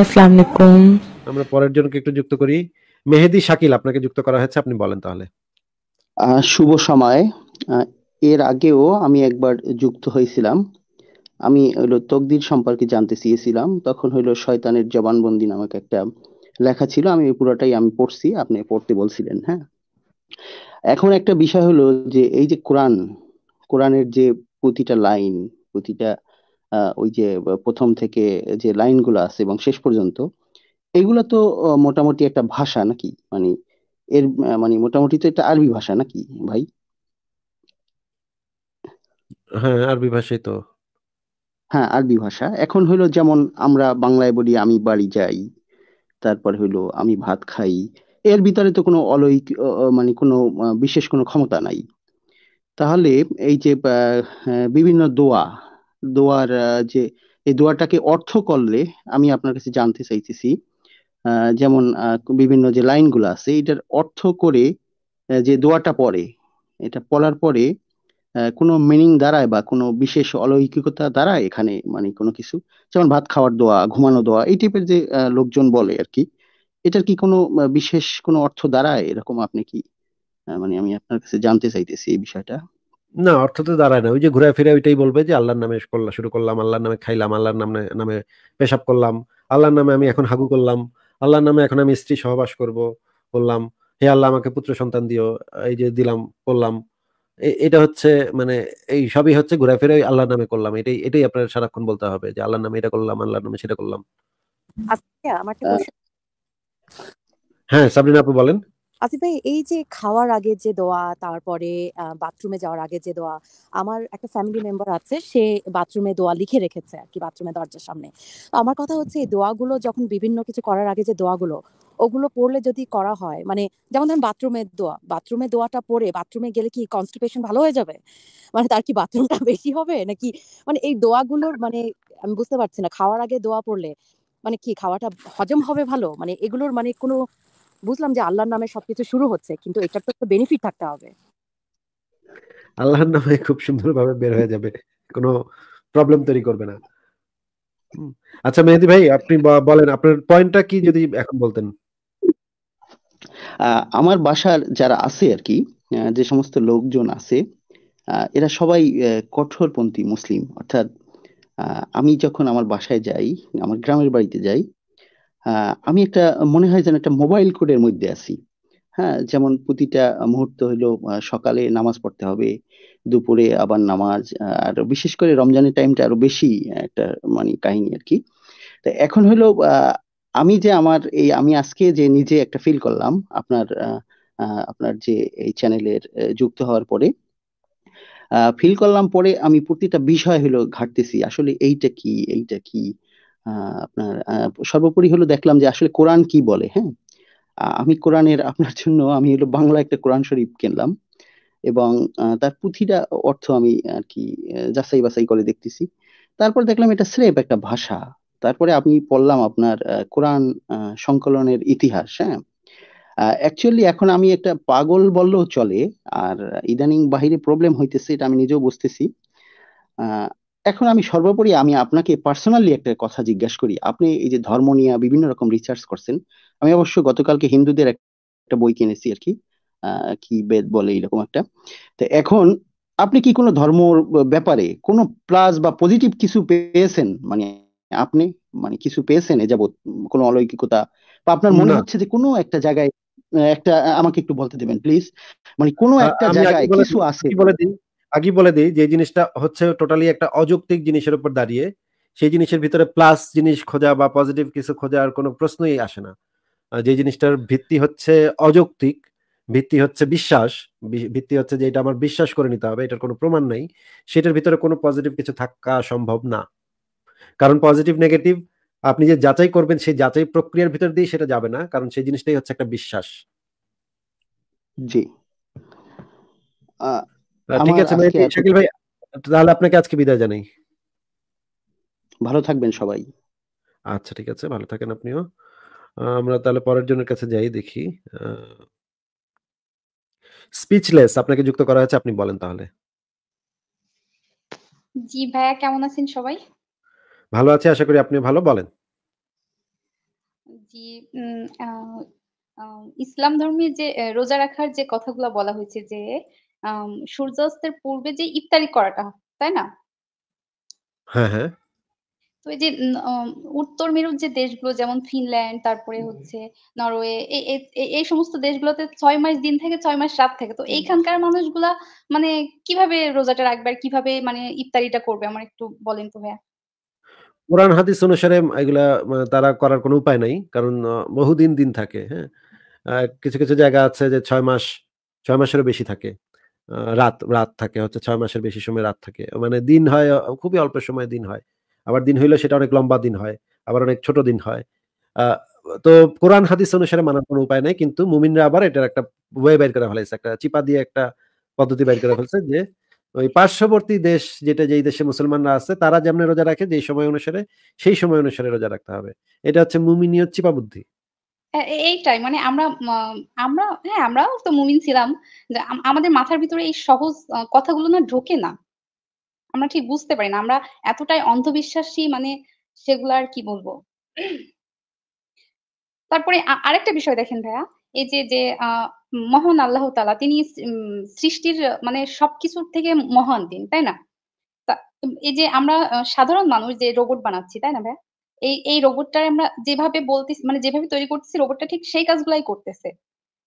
আমরা পরের জনকে একটু যুক্ত করি মেহেদি শাকিল আপনাকে যুক্ত করা হয়েছে আপনি বলেন তাহলে শুভ সময় এর আগেও আমি একবার যুক্ত হয়েছিলাম আমি হলো তকদির সম্পর্কে জানতে চেয়েছিলাম তখন হইলো শয়তানের জবানবন্দি নামক একটা লেখা ছিল আমি পুরোটাই আমি পড়ছি আপনি পড়তে বলছিলেন হ্যাঁ এখন একটা বিষয় হলো যে এই যে কোরআন কোরআনের যে প্রতিটা লাইন প্রতিটা ওই যে প্রথম থেকে যে লাইনগুলো আছে এবং শেষ পর্যন্ত এগুলো তো মোটামুটি একটা ভাষা নাকি মানে এর মানে মোটামুটি তো এটা আরবি ভাষা নাকি ভাই হ্যাঁ আরবি ভাষাই তো হ্যাঁ আরবি ভাষা এখন হইলো যেমন আমরা বাংলায় বলি আমি বাড়ি যাই তারপর হইলো আমি ভাত খাই এর ভিতরে তো কোনো অলৌকিক মানে কোনো বিশেষ কোনো ক্ষমতা নাই তাহলে এই যে হ্যাঁ, বিভিন্ন দোয়া দোয়ার যে এই দোয়াটাকে অর্থ করলে আমি আপনার কাছে জানতে চাইতেছি যেমন বিভিন্ন যে লাইনগুলো আছে এটার অর্থ করে যে দোয়াটা পড়ে এটা পড়ার পরে কোনো মিনিং দাঁড়ায় বা কোনো বিশেষ অলৌকিকতা দাঁড়ায় এখানে মানে কোনো কিছু যেমন ভাত খাওয়ার দোয়া ঘুমানো দোয়া এই টাইপের যে লোকজন বলে আর কি এটার কি কোনো বিশেষ কোনো অর্থ দাঁড়ায় এরকম আপনি কি মানে আমি আপনার কাছে জানতে চাইতেছি এই বিষয়টা না অর্থ তো দাঁড়ায় না ওই যে ঘুরে ফিরে ওইটাই বলবে যে আল্লাহর নামে করলাম শুরু করলাম আল্লাহর নামে খাইলাম আল্লাহর নামে নামে পেশাব করলাম আল্লাহর নামে আমি এখন হাগু করলাম আল্লাহর নামে এখন আমি স্ত্রী সহবাস করব করলাম হে আল্লাহ আমাকে পুত্র সন্তান দিও এই যে দিলাম করলাম এটা হচ্ছে মানে এই সবই হচ্ছে ঘোরাফেরা আল্লাহর নামে করলাম এটাই এটাই আপনার সারাক্ষণ বলতে হবে যে আল্লাহর নামে এটা করলাম আল্লাহর নামে সেটা করলাম আচ্ছা, হ্যাঁ সাবরিনা আপু বলেন আসিফ ভাই এই যে খাওয়ার আগে যে দোয়া তারপরে বাথরুমে যাওয়ার আগে যে দোয়া আমার একটা ফ্যামিলি মেম্বার আছে সে বাথরুমে দোয়া লিখে রেখেছে আর কি বাথরুমে দরজার সামনে আমার কথা হচ্ছে এই দোয়াগুলো যখন বিভিন্ন কিছু করার আগে যে দোয়াগুলো ওগুলো পড়লে যদি করা হয় মানে যেমন ধরেন বাথরুমের দোয়া বাথরুমে দোয়াটা পড়ে বাথরুমে গেলে কি কনস্টিপেশন ভালো হয়ে যাবে মানে তার কি বাথরুমটা বেশি হবে নাকি মানে এই দোয়াগুলোর মানে আমি বুঝতে পারছি না খাওয়ার আগে দোয়া পড়লে মানে কি খাওয়াটা হজম হবে ভালো মানে এগুলোর মানে কোনো বুঝলাম যে আল্লাহর নামে সবকিছু শুরু হচ্ছে কিন্তু এটার তো একটা বেনিফিট থাকতে হবে আল্লাহর নামে খুব সুন্দরভাবে বের হয়ে যাবে কোনো প্রবলেম তৈরি করবে না আচ্ছা মেহেদি ভাই আপনি বলেন আপনার পয়েন্টটা কি যদি এখন বলতেন আমার বাসার যারা আছে আর কি যে সমস্ত লোকজন আছে এরা সবাই কঠোরপন্থী মুসলিম অর্থাৎ আমি যখন আমার বাসায় যাই আমার গ্রামের বাড়িতে যাই আমি একটা মনে হয় যেন একটা মোবাইল কোডের মধ্যে আছি হ্যাঁ যেমন প্রতিটা মুহূর্ত হলো সকালে নামাজ পড়তে হবে দুপুরে আবার নামাজ আর বিশেষ করে রমজানের টাইমটা আরো বেশি একটা মানে কাহিনী আর কি তা এখন হলো আমি যে আমার এই আমি আজকে যে নিজে একটা ফিল করলাম আপনার আপনার যে এই চ্যানেলের যুক্ত হওয়ার পরে ফিল করলাম পরে আমি প্রতিটা বিষয় হলো ঘাটতেছি আসলে এইটা কি এইটা কি আপনার সর্বোপরি হলো দেখলাম যে আসলে কোরআন কি বলে হ্যাঁ আমি কোরআনের আপনার জন্য আমি হলো বাংলা একটা কোরআন শরীফ কিনলাম এবং তার পুঁথিটা অর্থ আমি আর কি যাচাই বাছাই করে দেখতেছি তারপর দেখলাম এটা স্রেফ একটা ভাষা তারপরে আমি পড়লাম আপনার কোরআন সংকলনের ইতিহাস হ্যাঁ অ্যাকচুয়ালি এখন আমি একটা পাগল বললেও চলে আর ইদানিং বাহিরে প্রবলেম হইতেছে এটা আমি নিজেও বুঝতেছি এখন আমি সর্বোপরি আমি আপনাকে পার্সোনালি একটা কথা জিজ্ঞাসা করি আপনি এই যে ধর্ম নিয়ে বিভিন্ন রকম রিসার্চ করছেন আমি অবশ্য গতকালকে হিন্দুদের একটা বই কিনেছি আর কি কি বেদ বলে এরকম একটা তো এখন আপনি কি কোনো ধর্ম ব্যাপারে কোনো প্লাস বা পজিটিভ কিছু পেয়েছেন মানে আপনি মানে কিছু পেয়েছেন এ যাবৎ কোনো অলৌকিকতা বা আপনার মনে হচ্ছে যে কোনো একটা জায়গায় একটা আমাকে একটু বলতে দেবেন প্লিজ মানে কোনো একটা জায়গায় কিছু আছে বলে দিন আগে বলে দিই যে জিনিসটা হচ্ছে টোটালি একটা অযৌক্তিক জিনিসের উপর দাঁড়িয়ে সেই জিনিসের ভিতরে প্লাস জিনিস খোঁজা বা পজিটিভ কিছু খোঁজার কোনো প্রশ্নই আসে না যে জিনিসটার ভিত্তি হচ্ছে অযৌক্তিক ভিত্তি হচ্ছে বিশ্বাস ভিত্তি হচ্ছে যে এটা আমার বিশ্বাস করে নিতে হবে এটার কোনো প্রমাণ নাই সেটার ভিতরে কোনো পজিটিভ কিছু থাকা সম্ভব না কারণ পজিটিভ নেগেটিভ আপনি যে যাচাই করবেন সেই যাচাই প্রক্রিয়ার ভিতর দিয়ে সেটা যাবে না কারণ সেই জিনিসটাই হচ্ছে একটা বিশ্বাস জি ঠিক আছে শাকিল ভাই তাহলে আপনাকে আজকে বিদায় জানাই ভালো থাকবেন সবাই আচ্ছা ঠিক আছে ভালো থাকেন আপনিও আমরা তাহলে পরের জনের কাছে যাই দেখি স্পিচলেস আপনাকে যুক্ত করা হয়েছে আপনি বলেন তাহলে জি ভাইয়া কেমন আছেন সবাই ভালো আছে আশা করি আপনি ভালো বলেন জি ইসলাম ধর্মে যে রোজা রাখার যে কথাগুলো বলা হয়েছে যে সূর্যাস্তের পূর্বে যে ইফতারি করাটা তাই না হ্যাঁ হ্যাঁ তো এই যে উত্তর মেরুর যে দেশগুলো যেমন ফিনল্যান্ড তারপরে হচ্ছে নরওয়ে এই সমস্ত দেশগুলোতে ছয় মাস দিন থাকে ছয় মাস রাত থাকে তো এইখানকার মানুষগুলা মানে কিভাবে রোজাটা রাখবে আর কিভাবে মানে ইফতারিটা করবে আমার একটু বলেন তো ভাইয়া কোরআন হাদিস অনুসারে এগুলা তারা করার কোনো উপায় নাই কারণ বহুদিন দিন থাকে হ্যাঁ কিছু কিছু জায়গা আছে যে ছয় মাস ছয় মাসেরও বেশি থাকে রাত রাত থাকে হচ্ছে ছয় মাসের বেশি সময় রাত থাকে মানে দিন হয় খুবই অল্প সময় দিন হয় আবার দিন হইলে সেটা অনেক লম্বা দিন হয় আবার অনেক ছোট দিন হয় তো কোরআন হাদিস অনুসারে মানার কোনো উপায় নাই কিন্তু মুমিনরা আবার এটার একটা ওয়ে বের করা ফেলেছে একটা চিপা দিয়ে একটা পদ্ধতি বের করে ফেলছে যে ওই পার্শ্ববর্তী দেশ যেটা যেই দেশে মুসলমানরা আছে তারা যেমন রোজা রাখে যেই সময় অনুসারে সেই সময় অনুসারে রোজা রাখতে হবে এটা হচ্ছে মুমিনীয় চিপা বুদ্ধি এইটাই মানে আমরা আমরা হ্যাঁ আমরাও তো মুমিন ছিলাম যে আমাদের মাথার ভিতরে এই সহজ কথাগুলো না ঢোকে না আমরা ঠিক বুঝতে পারি না আমরা এতটাই অন্ধবিশ্বাসী মানে সেগুলো আর কি বলবো তারপরে আরেকটা বিষয় দেখেন ভাইয়া এই যে যে মহান আল্লাহ তালা তিনি সৃষ্টির মানে সবকিছুর থেকে মহান দিন তাই না এই যে আমরা সাধারণ মানুষ যে রোবট বানাচ্ছি তাই না ভাইয়া এই এই রোবটটা আমরা যেভাবে বলতেছি মানে যেভাবে তৈরি করতেছি রোবটটা ঠিক সেই কাজগুলাই করতেছে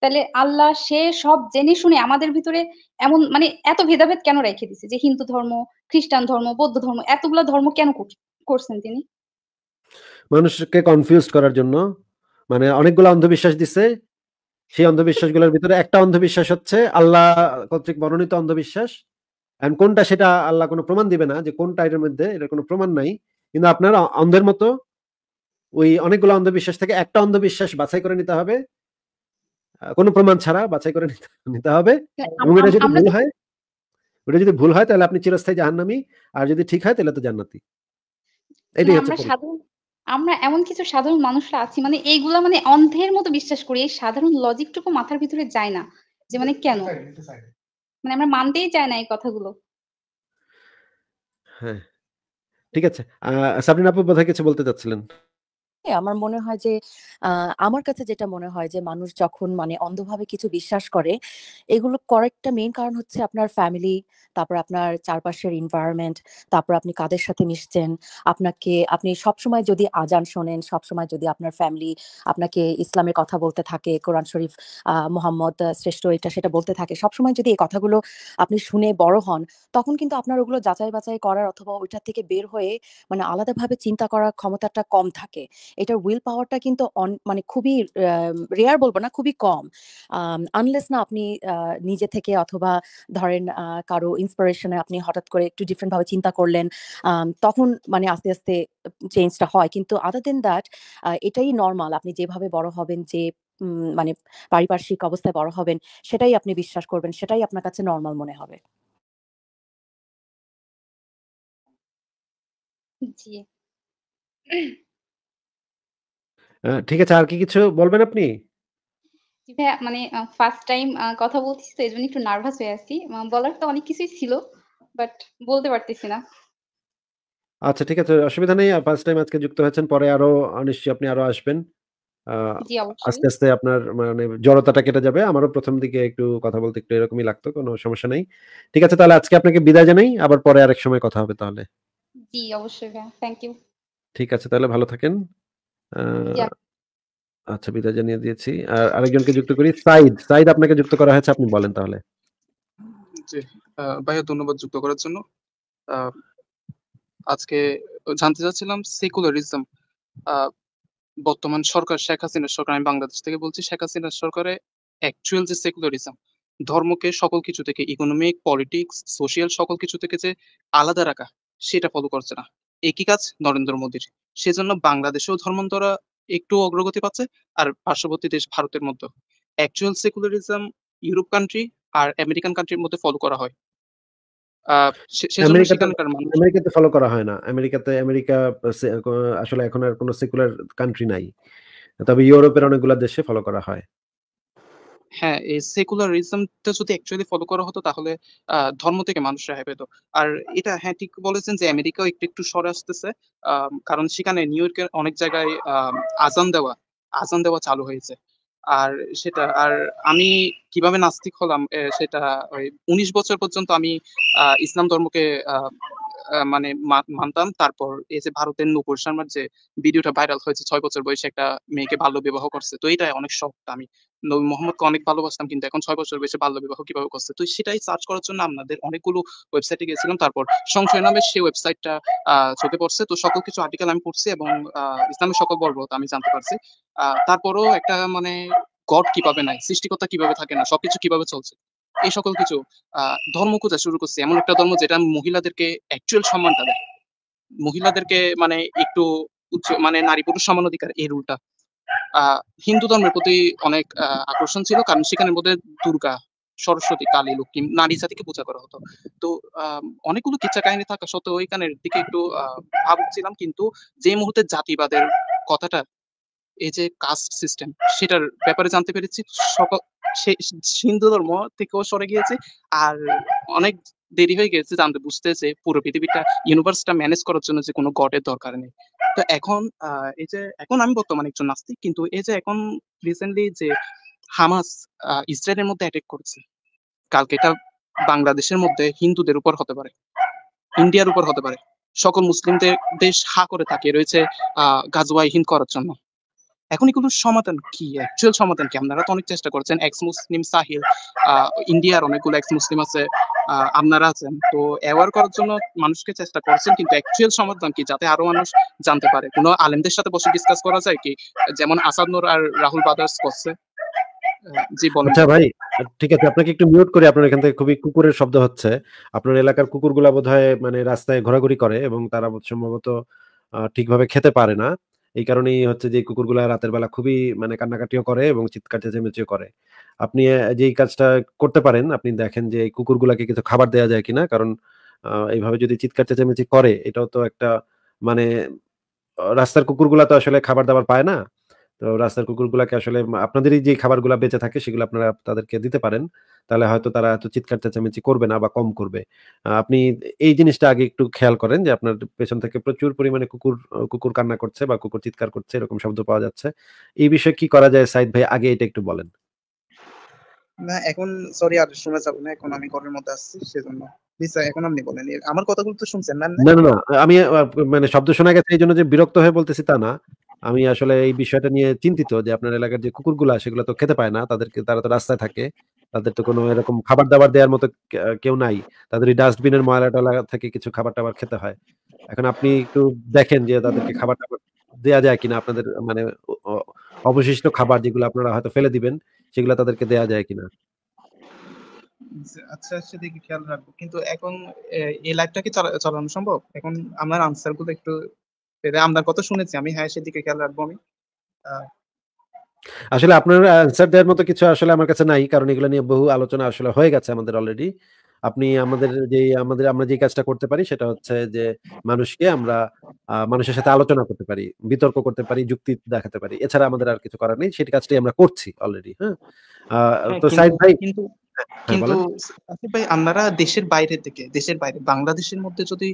তাহলে আল্লাহ সে সব জেনে শুনে আমাদের ভিতরে এমন মানে এত ভেদাভেদ কেন রেখে দিছে যে হিন্দু ধর্ম খ্রিস্টান ধর্ম বৌদ্ধ ধর্ম এতগুলো ধর্ম কেন করছেন তিনি মানুষকে কনফিউজ করার জন্য মানে অনেকগুলো অন্ধবিশ্বাস দিছে সেই অন্ধবিশ্বাসগুলোর ভিতরে একটা অন্ধবিশ্বাস হচ্ছে আল্লাহ কর্তৃক বর্ণিত অন্ধবিশ্বাস কোনটা সেটা আল্লাহ কোনো প্রমাণ দিবে না যে কোনটা এটার মধ্যে এটার কোনো প্রমাণ নাই কিন্তু আপনার অন্ধের মতো ওই অনেকগুলো অন্ধবিশ্বাস থেকে একটা অন্ধবিশ্বাস বাছাই করে নিতে হবে কোনো প্রমাণ ছাড়া বাছাই করে নিতে হবে এবং এটা যদি ভুল হয় ওটা যদি ভুল হয় তাহলে আপনি চিরস্থায়ী জাহান্নামি আর যদি ঠিক হয় তাহলে তো জান্নাতি এটাই হচ্ছে আমরা এমন কিছু সাধারণ মানুষরা আছি মানে এইগুলা মানে অন্ধের মতো বিশ্বাস করি এই সাধারণ লজিকটুকু মাথার ভিতরে যায় না যে মানে কেন মানে আমরা মানতেই চাই না এই কথাগুলো হ্যাঁ ঠিক আছে। আপনি সাবরিন আপু বোধহয় কিছু বলতে চাচ্ছিলেন? হ্যাঁ, আমার মনে হয় যে আমার কাছে যেটা মনে হয় যে মানুষ যখন মানে অন্ধভাবে কিছু বিশ্বাস করে এগুলো করেক্টটা মেইন কারণ হচ্ছে আপনার ফ্যামিলি তারপর আপনার চারপাশের এনভায়রনমেন্ট তারপর আপনি কাদের সাথে মিশছেন আপনাকে আপনি সব সময় যদি আজান শোনেন সব সময় যদি আপনার ফ্যামিলি আপনাকে ইসলামের কথা বলতে থাকে কোরআন শরীফ মোহাম্মদ শ্রেষ্ঠ এটা সেটা বলতে থাকে সব সময় যদি এই কথাগুলো আপনি শুনে বড় হন তখন কিন্তু আপনার ওগুলো যাচাই বাছাই করার অথবা ওইটার থেকে বের হয়ে মানে আলাদাভাবে চিন্তা করার ক্ষমতাটা কম থাকে এটার উইল পাওয়ারটা কিন্তু মানে খুবই রেয়ার বলবো না খুবই কম আনলেস না আপনি নিজে থেকে অথবা ধরেন কারো ইন্সপিরেশনে আপনি হঠাৎ করে একটু ডিফারেন্ট ভাবে চিন্তা করলেন তখন মানে আস্তে আস্তে চেঞ্জটা হয় কিন্তু আদার দেন দ্যাট এটাই নর্মাল আপনি যেভাবে বড় হবেন যে মানে পারিপার্শ্বিক অবস্থায় বড় হবেন সেটাই আপনি বিশ্বাস করবেন সেটাই আপনার কাছে নর্মাল মনে হবে জি ঠিক আছে। আর কি কিছু বলবেন আপনি? মানে ফার্স্ট টাইম কথা বলতেছি তো এজন্য একটু নার্ভাস হয়ে আছি। বলার তো অনেক কিছুই ছিল। বাট বলতে পারতেছি না। আচ্ছা ঠিক আছে। অসুবিধা নেই। ফার্স্ট টাইম আজকে যুক্ত হয়েছেন। পরে আরো নিশ্চয়ই আপনি আরো আসবেন। আস্তে, আস্তে আপনার মানে জড়তাটা কেটে যাবে। আমারও প্রথম দিকে একটু কথা বলতে একটু এরকমই লাগতো। কোনো সমস্যা নেই। ঠিক আছে তাহলে আজকে আপনাকে বিদায় জানাই। আবার পরে আরেক সময় কথা হবে তাহলে। জি, অবশ্যই থ্যাংক ইউ। ঠিক আছে তাহলে ভালো থাকেন। আচ্ছা বিদায় জানিয়ে দিয়েছি আর আরেকজনকে যুক্ত করি সাইদ সাইদ আপনাকে যুক্ত করা হয়েছে আপনি বলেন তাহলে জি ভাইয়া ধন্যবাদ যুক্ত করার জন্য আজকে জানতে চাচ্ছিলাম সেকুলারিজম বর্তমান সরকার শেখ হাসিনা সরকার আমি বাংলাদেশ থেকে বলছি শেখ হাসিনা সরকারে অ্যাকচুয়াল যে সেকুলারিজম ধর্মকে সকল কিছু থেকে ইকোনমিক পলিটিক্স সোশিয়াল সকল কিছু থেকে যে আলাদা রাখা সেটা ফলো করছে না একই কাজ নরেন্দ্র মোদীর সেজন্য বাংলাদেশেও ধর্মান্তরা একটু অগ্রগতি পাচ্ছে আর পার্শ্ববর্তী দেশ ভারতের মধ্যে অ্যাকচুয়াল সেকুলারিজম ইউরোপ কান্ট্রি আর আমেরিকান কান্ট্রির মধ্যে ফলো করা হয় আমেরিকাতে ফলো করা হয় না আমেরিকাতে আমেরিকা আসলে এখন আর কোনো সেকুলার কান্ট্রি নাই তবে ইউরোপের অনেকগুলো দেশে ফলো করা হয় হ্যাঁ এই সেকুলারিজমটা যদি অ্যাকচুয়ালি ফলো করা হতো তাহলে ধর্ম থেকে মানুষ রেহাই পেত আর এটা হ্যাঁ ঠিক বলেছেন যে আমেরিকাও একটু একটু সরে আসতেছে কারণ সেখানে নিউ ইয়র্কের অনেক জায়গায় আজান দেওয়া আজান দেওয়া চালু হয়েছে আর সেটা আর আমি কিভাবে নাস্তিক হলাম সেটা ওই উনিশ বছর পর্যন্ত আমি ইসলাম ধর্মকে মানে মানতাম তারপর এই যে ভারতের নুপুর শর্মার যে ভিডিওটা ভাইরাল হয়েছে ছয় বছর বয়সে একটা মেয়েকে বাল্য বিবাহ করছে তো এটাই অনেক শখ আমি নবী মোহাম্মদকে অনেক ভালোবাসতাম কিন্তু এখন ছয় বছর বয়সে বাল্য বিবাহ কিভাবে করছে তো সেটাই সার্চ করার জন্য আমাদের অনেকগুলো ওয়েবসাইটে গেছিলাম তারপর সংশয় নামে সেই ওয়েবসাইটটা চোখে পড়ছে তো সকল কিছু আর্টিকেল আমি পড়ছি এবং ইসলামের সকল গর্ব আমি জানতে পারছি তারপরও একটা মানে গড কিভাবে নাই সৃষ্টিকর্তা কিভাবে থাকে না সবকিছু কিভাবে চলছে এই সকল কিছু ধর্ম খোঁজা শুরু করছে এমন একটা ধর্ম যেটা মহিলাদেরকে অ্যাকচুয়াল সম্মানটা দেয় মহিলাদেরকে মানে একটু উচ্চ মানে নারী পুরুষ সমান অধিকার এই রুলটা হিন্দু ধর্মের প্রতি অনেক আকর্ষণ ছিল কারণ সেখানের মধ্যে দুর্গা সরস্বতী কালী লক্ষ্মী নারী জাতিকে পূজা করা হতো তো অনেকগুলো কিচ্ছা কাহিনী থাকা সত্ত্বেও ওইখানের দিকে একটু ভাবছিলাম কিন্তু যে মুহূর্তে জাতিবাদের কথাটা এই যে কাস্ট সিস্টেম সেটার ব্যাপারে জানতে পেরেছি সকল হিন্দু ধর্ম থেকেও সরে গিয়েছে আর অনেক দেরি হয়ে গেছে জানতে বুঝতেছে পুরো পৃথিবীটা ইউনিভার্সটা ম্যানেজ করার জন্য যে কোনো গডের দরকার নেই তো এখন এই যে এখন আমি বর্তমানে একজন নাস্তিক কিন্তু এই যে এখন রিসেন্টলি যে হামাস ইসরায়েলের মধ্যে অ্যাটেক করছে কালকে এটা বাংলাদেশের মধ্যে হিন্দুদের উপর হতে পারে ইন্ডিয়ার উপর হতে পারে সকল মুসলিমদের দেশ হা করে তাকিয়ে রয়েছে আহ গাজওয়াই হিন্দ করার জন্য এখন এগুলোর সমাধান কি অ্যাকচুয়াল সমাধান কি আপনারা তো অনেক চেষ্টা করছেন এক্স মুসলিম সাহিল ইন্ডিয়ার অনেকগুলো এক্স মুসলিম আছে আপনারা আছেন তো অ্যাওয়ার করার জন্য মানুষকে চেষ্টা করছেন কিন্তু অ্যাকচুয়াল সমাধান কি যাতে আরো মানুষ জানতে পারে কোনো আলেমদের সাথে বসে ডিসকাস করা যায় কি যেমন আসাদ নূর আর রাহুল বাদার্স করছে জি বলেন আচ্ছা ভাই ঠিক আছে আপনাকে একটু মিউট করে আপনার এখান থেকে খুবই কুকুরের শব্দ হচ্ছে আপনার এলাকার কুকুরগুলা বোধহয় মানে রাস্তায় ঘোরাঘুরি করে এবং তারা সম্ভবত ঠিকভাবে খেতে পারে না এই কারণেই হচ্ছে যে কুকুরগুলো রাতের বেলা খুবই মানে কান্নাকাটিও করে এবং চিৎকার চেঁচামেচিও করে আপনি যেই কাজটা করতে পারেন আপনি দেখেন যে এই কুকুরগুলাকে কিছু খাবার দেওয়া যায় কিনা কারণ এইভাবে যদি চিৎকার চেঁচামেচি করে এটাও তো একটা মানে রাস্তার কুকুরগুলা তো আসলে খাবার দাবার পায় না তো রাস্তার কুকুরগুলাকে আসলে আপনাদেরই যে খাবারগুলো বেঁচে থাকে সেগুলো আপনারা তাদেরকে দিতে পারেন তাহলে হয়তো তারা এত চিৎকার চেঁচামেচি করবে না বা কম করবে আপনি এই জিনিসটা আগে একটু খেয়াল করেন যে আপনার পেছন থেকে প্রচুর পরিমাণে কুকুর কুকুর কান্না করছে বা কুকুর চিৎকার করছে এরকম শব্দ পাওয়া যাচ্ছে এই বিষয়ে কি করা যায় সাইদ ভাই আগে এটা একটু বলেন না এখন সরি আর এখন আমি মধ্যে আসছি সেজন্য বলেন আমার কথাগুলো তো শুনছেন না না আমি মানে শব্দ শোনা গেছে এই জন্য যে বিরক্ত হয়ে বলতেছি তা না আমি আসলে এই বিষয়টা নিয়ে চিন্তিত যে আপনার এলাকার যে কুকুরগুলো সেগুলো তো খেতে পায় না তাদেরকে তারা তো রাস্তায় থাকে তাদের তো কোনো এরকম খাবার দাবার দেওয়ার মতো কেউ নাই তাদের এই ডাস্টবিনের ময়লা টলা থেকে কিছু খাবার টাবার খেতে হয় এখন আপনি একটু দেখেন যে তাদেরকে খাবার টাবার দেয়া যায় কিনা আপনাদের মানে অবশিষ্ট খাবার যেগুলো আপনারা হয়তো ফেলে দিবেন সেগুলো তাদেরকে দেয়া যায় কিনা আচ্ছা, আচ্ছা আচ্ছা দেখি খেয়াল রাখবো কিন্তু এখন এই লাইভটা কি চালানো সম্ভব এখন আমার আনসার গুলো একটু এটা আমদার কথা শুনেছি আমি হ্যাঁ সেদিকে খেয়াল রাখবো আমি আসলে আপনার অ্যান্সার দেওয়ার মতো কিছু আসলে আমার কাছে নাই কারণ এগুলো নিয়ে বহু আলোচনা আসলে হয়ে গেছে আমাদের অলরেডি আপনি আমাদের যে আমাদের আমরা যে কাজটা করতে পারি সেটা হচ্ছে যে মানুষকে আমরা মানুষের সাথে আলোচনা করতে পারি বিতর্ক করতে পারি যুক্তি দেখাতে পারি এছাড়া আমাদের আর কিছু করার নেই সেটা কাজটাই আমরা করছি অলরেডি হ্যাঁ।, হ্যাঁ তো সাইদ ভাই কিন্তু হ্যাঁ, কিন্তু আচ্ছা ভাই আপনারা দেশের বাইরে থেকে দেশের বাইরে বাংলাদেশের মধ্যে যদি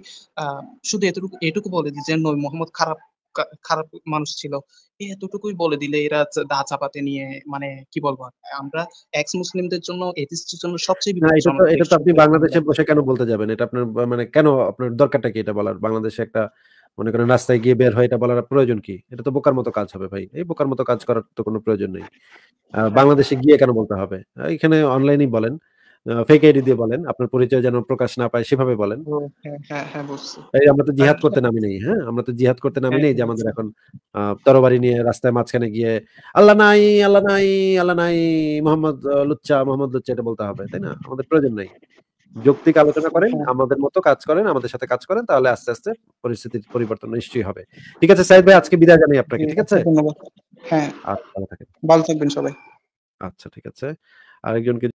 শুধু এতটুকু এটুকু বলে দিই যে নই মোহাম্মদ খারাপ খারাপ মানুষ ছিল এতটুকুই বলে দিলে এরা দা চাপাতে নিয়ে মানে কি বলবো আমরা এক্স মুসলিমদের জন্য এটিস্টের জন্য সবচেয়ে এটা তো আপনি বাংলাদেশে বসে কেন বলতে যাবেন এটা আপনার মানে কেন আপনার দরকারটা কি এটা বলার বাংলাদেশে একটা মনে করেন রাস্তায় গিয়ে বের হয় এটা বলার প্রয়োজন কি এটা তো বোকার মতো কাজ হবে ভাই এই বোকার মতো কাজ করার তো কোনো প্রয়োজন নেই বাংলাদেশে গিয়ে কেন বলতে হবে এখানে অনলাইনেই বলেন ফেক আইডি দিয়ে বলেন আপনার পরিচয় যেন প্রকাশ না পায় সেভাবে বলেন হ্যাঁ, হ্যাঁ, হ্যাঁ, এই আমরা তো জিহাদ করতে নামি নেই হ্যাঁ আমরা তো জিহাদ করতে নামি নেই যে আমাদের এখন তরবারি নিয়ে রাস্তায় মাঝখানে গিয়ে আল্লাহ নাই আল্লাহ নাই আল্লাহ নাই মোহাম্মদ লুচ্চা মোহাম্মদ লুচ্চা এটা বলতে হবে তাই না আমাদের প্রয়োজন নাই যৌক্তিক আলোচনা করেন হ্যাঁ। আমাদের মতো কাজ করেন আমাদের সাথে কাজ করেন তাহলে আস্তে আস্তে পরিস্থিতির পরিবর্তন নিশ্চয়ই হবে ঠিক আছে সাইদ ভাই আজকে বিদায় জানাই আপনাকে ঠিক আছে হ্যাঁ আচ্ছা, ভালো থাকবেন সবাই আচ্ছা ঠিক আছে আরেকজনকে